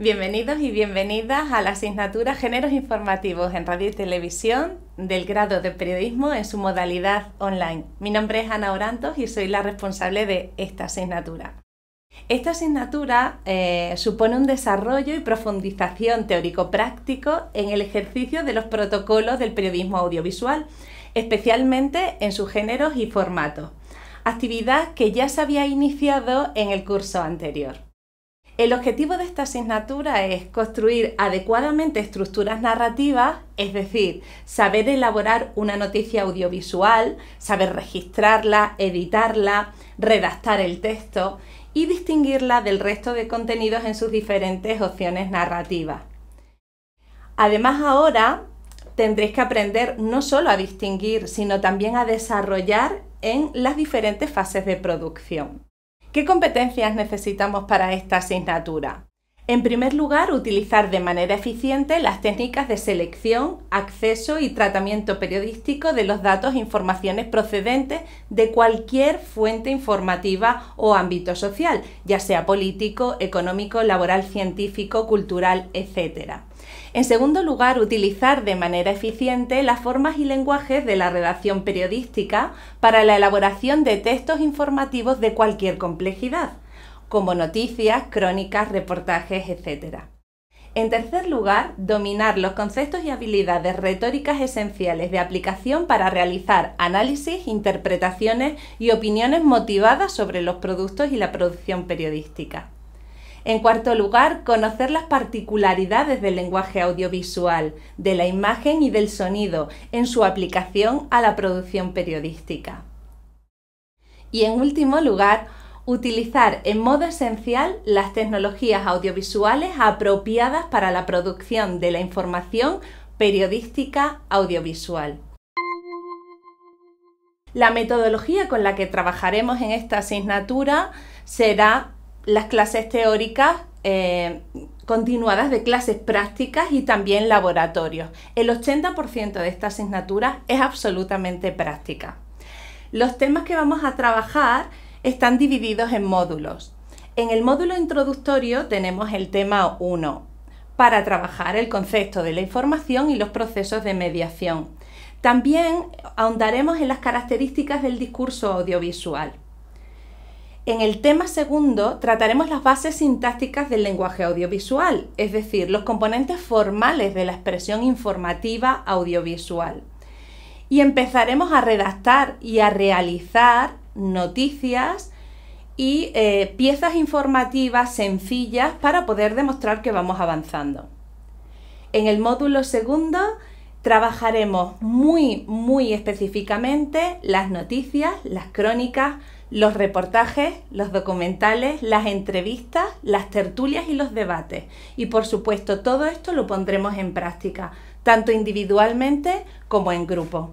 Bienvenidos y bienvenidas a la asignatura Géneros Informativos en Radio y Televisión del grado de periodismo en su modalidad online. Mi nombre es Ana Orantos y soy la responsable de esta asignatura. Esta asignatura eh, supone un desarrollo y profundización teórico-práctico en el ejercicio de los protocolos del periodismo audiovisual, especialmente en sus géneros y formatos, actividad que ya se había iniciado en el curso anterior. El objetivo de esta asignatura es construir adecuadamente estructuras narrativas, es decir, saber elaborar una noticia audiovisual, saber registrarla, editarla, redactar el texto y distinguirla del resto de contenidos en sus diferentes opciones narrativas. Además ahora tendréis que aprender no solo a distinguir, sino también a desarrollar en las diferentes fases de producción. ¿Qué competencias necesitamos para esta asignatura? En primer lugar, utilizar de manera eficiente las técnicas de selección, acceso y tratamiento periodístico de los datos e informaciones procedentes de cualquier fuente informativa o ámbito social, ya sea político, económico, laboral, científico, cultural, etc. En segundo lugar, utilizar de manera eficiente las formas y lenguajes de la redacción periodística para la elaboración de textos informativos de cualquier complejidad, como noticias, crónicas, reportajes, etc. En tercer lugar, dominar los conceptos y habilidades retóricas esenciales de aplicación para realizar análisis, interpretaciones y opiniones motivadas sobre los productos y la producción periodística. En cuarto lugar, conocer las particularidades del lenguaje audiovisual, de la imagen y del sonido en su aplicación a la producción periodística. Y en último lugar, utilizar en modo esencial las tecnologías audiovisuales apropiadas para la producción de la información periodística audiovisual. La metodología con la que trabajaremos en esta asignatura será las clases teóricas eh, continuadas de clases prácticas y también laboratorios. El 80% de estas asignaturas es absolutamente práctica. Los temas que vamos a trabajar están divididos en módulos. En el módulo introductorio tenemos el tema 1 para trabajar el concepto de la información y los procesos de mediación. También ahondaremos en las características del discurso audiovisual. En el tema segundo trataremos las bases sintácticas del lenguaje audiovisual, es decir, los componentes formales de la expresión informativa audiovisual. Y empezaremos a redactar y a realizar noticias y eh, piezas informativas sencillas para poder demostrar que vamos avanzando. En el módulo segundo trabajaremos muy, muy específicamente las noticias, las crónicas, los reportajes, los documentales, las entrevistas, las tertulias y los debates. Y por supuesto, todo esto lo pondremos en práctica, tanto individualmente como en grupo.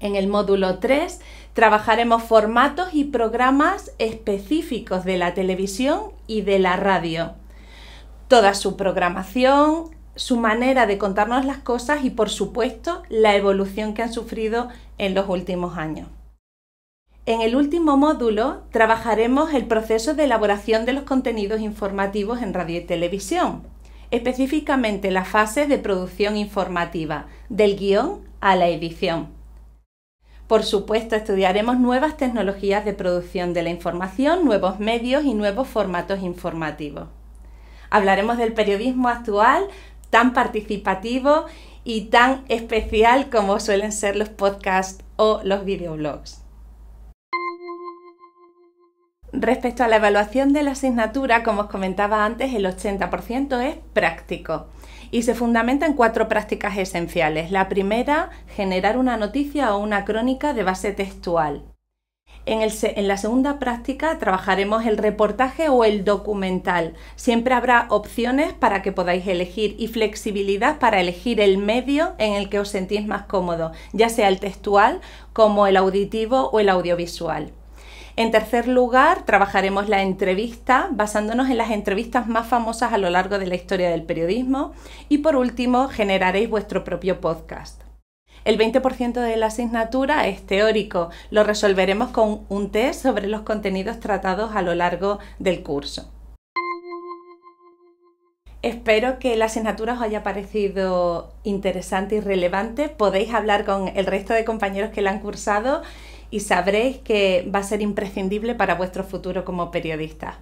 En el módulo 3 trabajaremos formatos y programas específicos de la televisión y de la radio. Toda su programación, su manera de contarnos las cosas y por supuesto la evolución que han sufrido en los últimos años. En el último módulo trabajaremos el proceso de elaboración de los contenidos informativos en radio y televisión, específicamente la fase de producción informativa, del guión a la edición. Por supuesto, estudiaremos nuevas tecnologías de producción de la información, nuevos medios y nuevos formatos informativos. Hablaremos del periodismo actual, tan participativo y tan especial como suelen ser los podcasts o los videoblogs. Respecto a la evaluación de la asignatura, como os comentaba antes, el 80% es práctico y se fundamenta en cuatro prácticas esenciales. La primera, generar una noticia o una crónica de base textual. En, la segunda práctica trabajaremos el reportaje o el documental. Siempre habrá opciones para que podáis elegir y flexibilidad para elegir el medio en el que os sentís más cómodo, ya sea el textual como el auditivo o el audiovisual. En tercer lugar, trabajaremos la entrevista basándonos en las entrevistas más famosas a lo largo de la historia del periodismo. Y por último, generaréis vuestro propio podcast. El 20% de la asignatura es teórico. Lo resolveremos con un test sobre los contenidos tratados a lo largo del curso. Espero que la asignatura os haya parecido interesante y relevante. Podéis hablar con el resto de compañeros que la han cursado y sabréis que va a ser imprescindible para vuestro futuro como periodista.